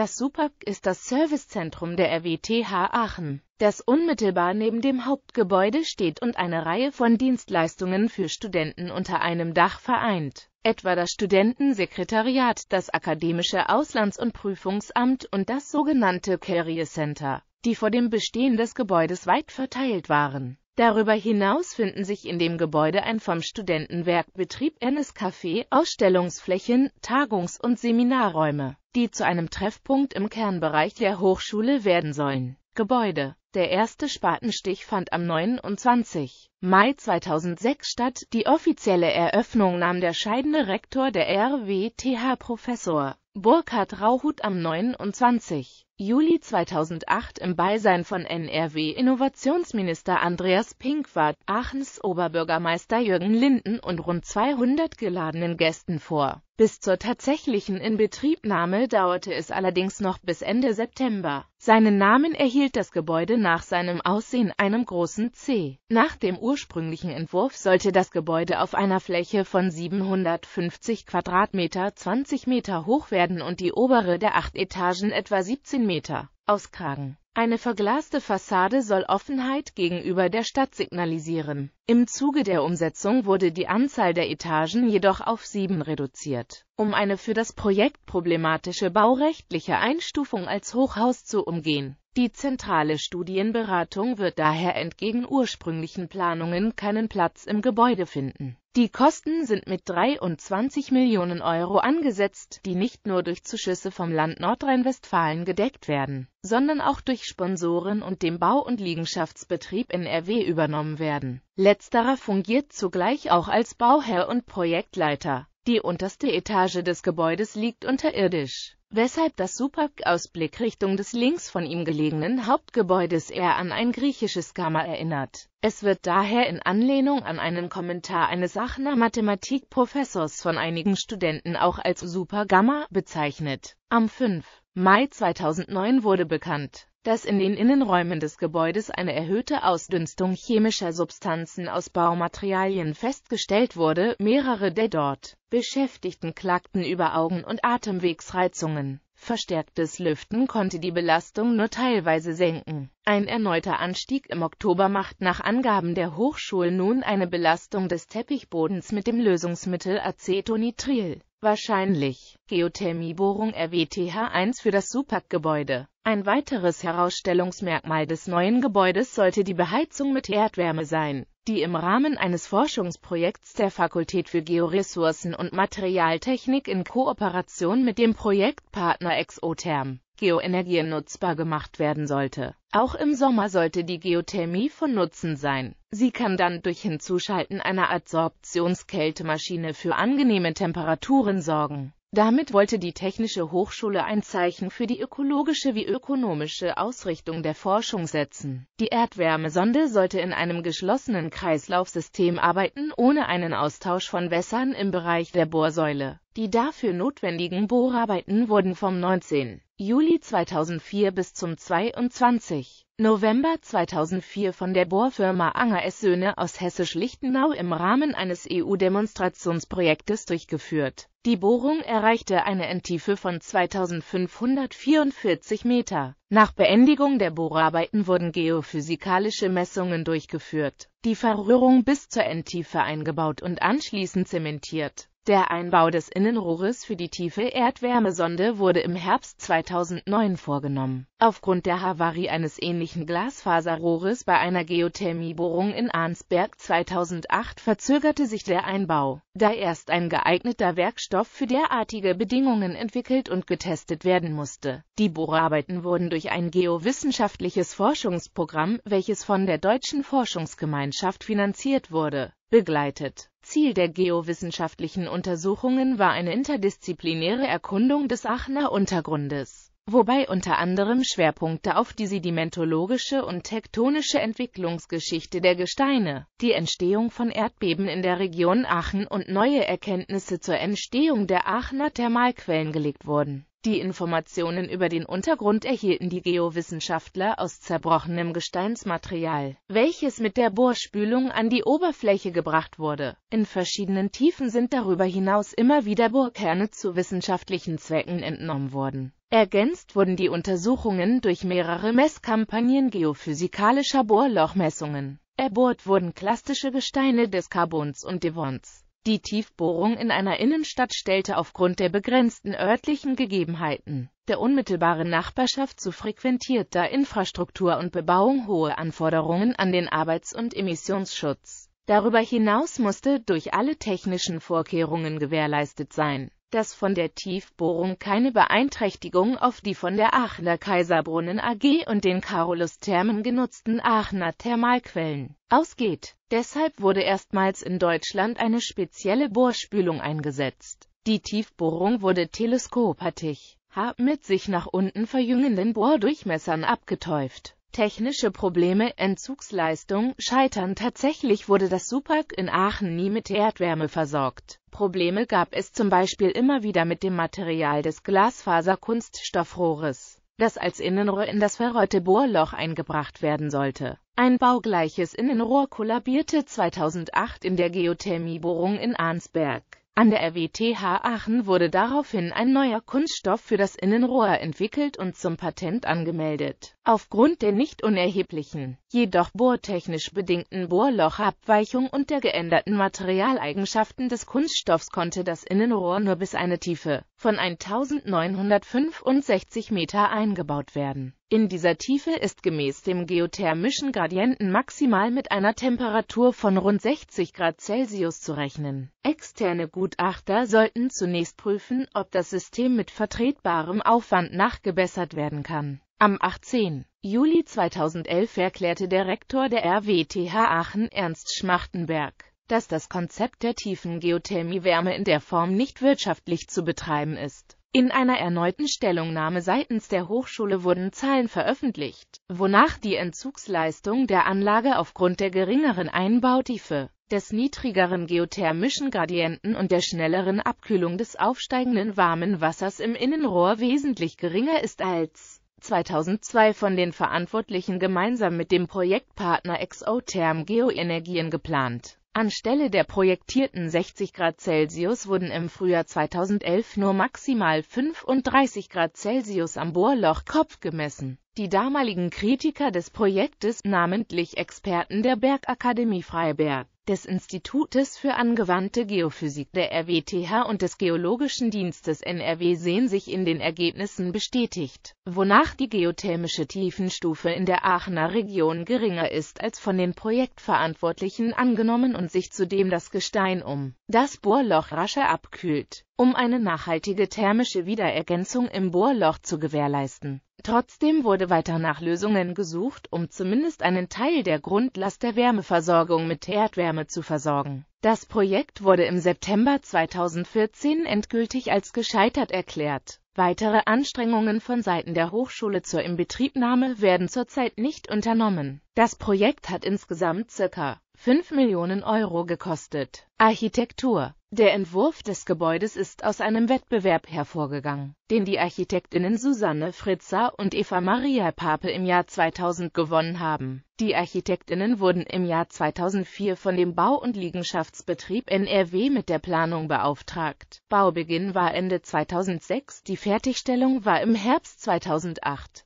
Das SUPAC ist das Servicezentrum der RWTH Aachen, das unmittelbar neben dem Hauptgebäude steht und eine Reihe von Dienstleistungen für Studenten unter einem Dach vereint, etwa das Studentensekretariat, das Akademische Auslands- und Prüfungsamt und das sogenannte Career Center, die vor dem Bestehen des Gebäudes weit verteilt waren Darüber hinaus finden sich in dem Gebäude ein vom Studentenwerk Betrieb betriebenes Café, Ausstellungsflächen, Tagungs- und Seminarräume, die zu einem Treffpunkt im Kernbereich der Hochschule werden sollen. Gebäude der erste Spatenstich fand am 29. Mai 2006 statt. Die offizielle Eröffnung nahm der scheidende Rektor der RWTH Professor Burkhard Rauhut am 29. Juli 2008 im Beisein von NRW-Innovationsminister Andreas Pinkwart, Aachens Oberbürgermeister Jürgen Linden und rund 200 geladenen Gästen vor bis zur tatsächlichen Inbetriebnahme dauerte es allerdings noch bis Ende September. Seinen Namen erhielt das Gebäude nach seinem Aussehen einem großen C. Nach dem ursprünglichen Entwurf sollte das Gebäude auf einer Fläche von 750 Quadratmeter 20 Meter hoch werden und die obere der acht Etagen etwa 17 Meter auskragen. Eine verglaste Fassade soll Offenheit gegenüber der Stadt signalisieren. Im Zuge der Umsetzung wurde die Anzahl der Etagen jedoch auf sieben reduziert. Um eine für das Projekt problematische baurechtliche Einstufung als Hochhaus zu umgehen, die zentrale Studienberatung wird daher entgegen ursprünglichen Planungen keinen Platz im Gebäude finden. Die Kosten sind mit 23 Millionen Euro angesetzt, die nicht nur durch Zuschüsse vom Land Nordrhein-Westfalen gedeckt werden, sondern auch durch Sponsoren und dem Bau- und Liegenschaftsbetrieb in RW übernommen werden. Letzterer fungiert zugleich auch als Bauherr und Projektleiter. Die unterste Etage des Gebäudes liegt unterirdisch weshalb das Superb aus Blickrichtung des links von ihm gelegenen Hauptgebäudes eher an ein griechisches Gamma erinnert. Es wird daher in Anlehnung an einen Kommentar eines Aachener Mathematikprofessors von einigen Studenten auch als Super Gamma bezeichnet. Am 5. Mai 2009 wurde bekannt, dass in den Innenräumen des Gebäudes eine erhöhte Ausdünstung chemischer Substanzen aus Baumaterialien festgestellt wurde. Mehrere der dort Beschäftigten klagten über Augen- und Atemwegsreizungen. Verstärktes Lüften konnte die Belastung nur teilweise senken. Ein erneuter Anstieg im Oktober macht nach Angaben der Hochschule nun eine Belastung des Teppichbodens mit dem Lösungsmittel Acetonitril. Wahrscheinlich. Geothermiebohrung RWTH1 für das SUPAC-Gebäude. Ein weiteres Herausstellungsmerkmal des neuen Gebäudes sollte die Beheizung mit Erdwärme sein, die im Rahmen eines Forschungsprojekts der Fakultät für Georessourcen und Materialtechnik in Kooperation mit dem Projektpartner Exotherm Geoenergie nutzbar gemacht werden sollte. Auch im Sommer sollte die Geothermie von Nutzen sein. Sie kann dann durch Hinzuschalten einer Adsorptionskältemaschine für angenehme Temperaturen sorgen. Damit wollte die Technische Hochschule ein Zeichen für die ökologische wie ökonomische Ausrichtung der Forschung setzen. Die Erdwärmesonde sollte in einem geschlossenen Kreislaufsystem arbeiten, ohne einen Austausch von Wässern im Bereich der Bohrsäule. Die dafür notwendigen Bohrarbeiten wurden vom 19. Juli 2004 bis zum 22. November 2004 von der Bohrfirma Anger S. Söhne aus Hessisch-Lichtenau im Rahmen eines EU-Demonstrationsprojektes durchgeführt. Die Bohrung erreichte eine Endtiefe von 2544 Meter. Nach Beendigung der Bohrarbeiten wurden geophysikalische Messungen durchgeführt, die Verrührung bis zur Endtiefe eingebaut und anschließend zementiert. Der Einbau des Innenrohres für die tiefe Erdwärmesonde wurde im Herbst 2009 vorgenommen. Aufgrund der Havarie eines ähnlichen Glasfaserrohres bei einer Geothermiebohrung in Arnsberg 2008 verzögerte sich der Einbau, da erst ein geeigneter Werkstoff für derartige Bedingungen entwickelt und getestet werden musste. Die Bohrarbeiten wurden durch ein geowissenschaftliches Forschungsprogramm, welches von der Deutschen Forschungsgemeinschaft finanziert wurde, begleitet Ziel der geowissenschaftlichen Untersuchungen war eine interdisziplinäre Erkundung des Aachener Untergrundes, wobei unter anderem Schwerpunkte auf die sedimentologische und tektonische Entwicklungsgeschichte der Gesteine, die Entstehung von Erdbeben in der Region Aachen und neue Erkenntnisse zur Entstehung der Aachener Thermalquellen gelegt wurden die Informationen über den Untergrund erhielten die Geowissenschaftler aus zerbrochenem Gesteinsmaterial, welches mit der Bohrspülung an die Oberfläche gebracht wurde. In verschiedenen Tiefen sind darüber hinaus immer wieder Bohrkerne zu wissenschaftlichen Zwecken entnommen worden. Ergänzt wurden die Untersuchungen durch mehrere Messkampagnen geophysikalischer Bohrlochmessungen. Erbohrt wurden klastische Gesteine des Karbons und Devons. Die Tiefbohrung in einer Innenstadt stellte aufgrund der begrenzten örtlichen Gegebenheiten, der unmittelbaren Nachbarschaft zu frequentierter Infrastruktur und Bebauung hohe Anforderungen an den Arbeits- und Emissionsschutz. Darüber hinaus musste durch alle technischen Vorkehrungen gewährleistet sein dass von der Tiefbohrung keine Beeinträchtigung auf die von der Aachener Kaiserbrunnen AG und den Carolus-Thermen genutzten Aachener Thermalquellen ausgeht. Deshalb wurde erstmals in Deutschland eine spezielle Bohrspülung eingesetzt. Die Tiefbohrung wurde teleskopartig, H mit sich nach unten verjüngenden Bohrdurchmessern abgetäuft Technische Probleme, Entzugsleistung, Scheitern Tatsächlich wurde das Supak in Aachen nie mit Erdwärme versorgt. Probleme gab es zum Beispiel immer wieder mit dem Material des Glasfaserkunststoffrohres, das als Innenrohr in das verreute Bohrloch eingebracht werden sollte. Ein baugleiches Innenrohr kollabierte 2008 in der Geothermiebohrung in Arnsberg. An der RWTH Aachen wurde daraufhin ein neuer Kunststoff für das Innenrohr entwickelt und zum Patent angemeldet. Aufgrund der nicht unerheblichen, jedoch bohrtechnisch bedingten Bohrlochabweichung und der geänderten Materialeigenschaften des Kunststoffs konnte das Innenrohr nur bis eine Tiefe von 1965 Meter eingebaut werden. In dieser Tiefe ist gemäß dem geothermischen Gradienten maximal mit einer Temperatur von rund 60 Grad Celsius zu rechnen. Externe Gutachter sollten zunächst prüfen, ob das System mit vertretbarem Aufwand nachgebessert werden kann. Am 18. Juli 2011 erklärte der Rektor der RWTH Aachen Ernst Schmachtenberg, dass das Konzept der tiefen Geothermiewärme in der Form nicht wirtschaftlich zu betreiben ist. In einer erneuten Stellungnahme seitens der Hochschule wurden Zahlen veröffentlicht, wonach die Entzugsleistung der Anlage aufgrund der geringeren Einbautiefe, des niedrigeren geothermischen Gradienten und der schnelleren Abkühlung des aufsteigenden warmen Wassers im Innenrohr wesentlich geringer ist als 2002 von den Verantwortlichen gemeinsam mit dem Projektpartner Exotherm Geoenergien geplant Anstelle der projektierten 60 Grad Celsius wurden im Frühjahr 2011 nur maximal 35 Grad Celsius am Bohrlochkopf gemessen. Die damaligen Kritiker des Projektes, namentlich Experten der Bergakademie Freiberg, des Institutes für angewandte Geophysik der RWTH und des Geologischen Dienstes NRW sehen sich in den Ergebnissen bestätigt, wonach die geothermische Tiefenstufe in der Aachener Region geringer ist als von den Projektverantwortlichen angenommen und sich zudem das Gestein um das Bohrloch rascher abkühlt, um eine nachhaltige thermische Wiederergänzung im Bohrloch zu gewährleisten Trotzdem wurde weiter nach Lösungen gesucht, um zumindest einen Teil der Grundlast der Wärmeversorgung mit Erdwärme zu versorgen. Das Projekt wurde im September 2014 endgültig als gescheitert erklärt. Weitere Anstrengungen von Seiten der Hochschule zur Inbetriebnahme werden zurzeit nicht unternommen. Das Projekt hat insgesamt ca. 5 Millionen Euro gekostet. Architektur der Entwurf des Gebäudes ist aus einem Wettbewerb hervorgegangen, den die Architektinnen Susanne Fritzer und Eva Maria Pape im Jahr 2000 gewonnen haben. Die Architektinnen wurden im Jahr 2004 von dem Bau- und Liegenschaftsbetrieb NRW mit der Planung beauftragt. Baubeginn war Ende 2006, die Fertigstellung war im Herbst 2008.